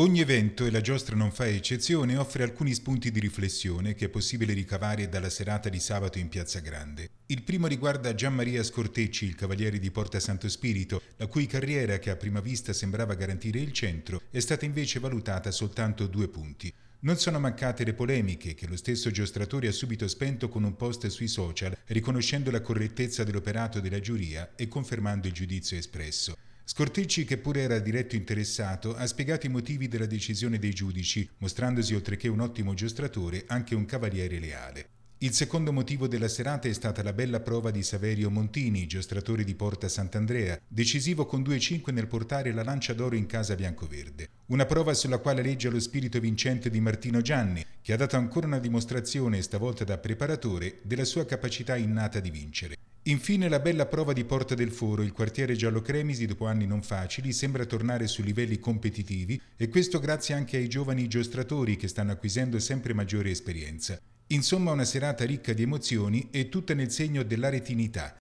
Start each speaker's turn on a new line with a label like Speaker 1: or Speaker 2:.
Speaker 1: Ogni evento, e la giostra non fa eccezione, offre alcuni spunti di riflessione che è possibile ricavare dalla serata di sabato in Piazza Grande. Il primo riguarda Gian Maria Scortecci, il cavaliere di Porta Santo Spirito, la cui carriera, che a prima vista sembrava garantire il centro, è stata invece valutata soltanto due punti. Non sono mancate le polemiche che lo stesso giostratore ha subito spento con un post sui social, riconoscendo la correttezza dell'operato della giuria e confermando il giudizio espresso. Scortecci, che pure era diretto interessato, ha spiegato i motivi della decisione dei giudici, mostrandosi oltre che un ottimo giostratore anche un cavaliere leale. Il secondo motivo della serata è stata la bella prova di Saverio Montini, giostratore di Porta Sant'Andrea, decisivo con 2-5 nel portare la lancia d'oro in casa biancoverde. Una prova sulla quale leggia lo spirito vincente di Martino Gianni, che ha dato ancora una dimostrazione, stavolta da preparatore, della sua capacità innata di vincere. Infine la bella prova di Porta del Foro, il quartiere giallo-cremisi dopo anni non facili sembra tornare su livelli competitivi e questo grazie anche ai giovani giostratori che stanno acquisendo sempre maggiore esperienza. Insomma una serata ricca di emozioni e tutta nel segno dell'aretinità.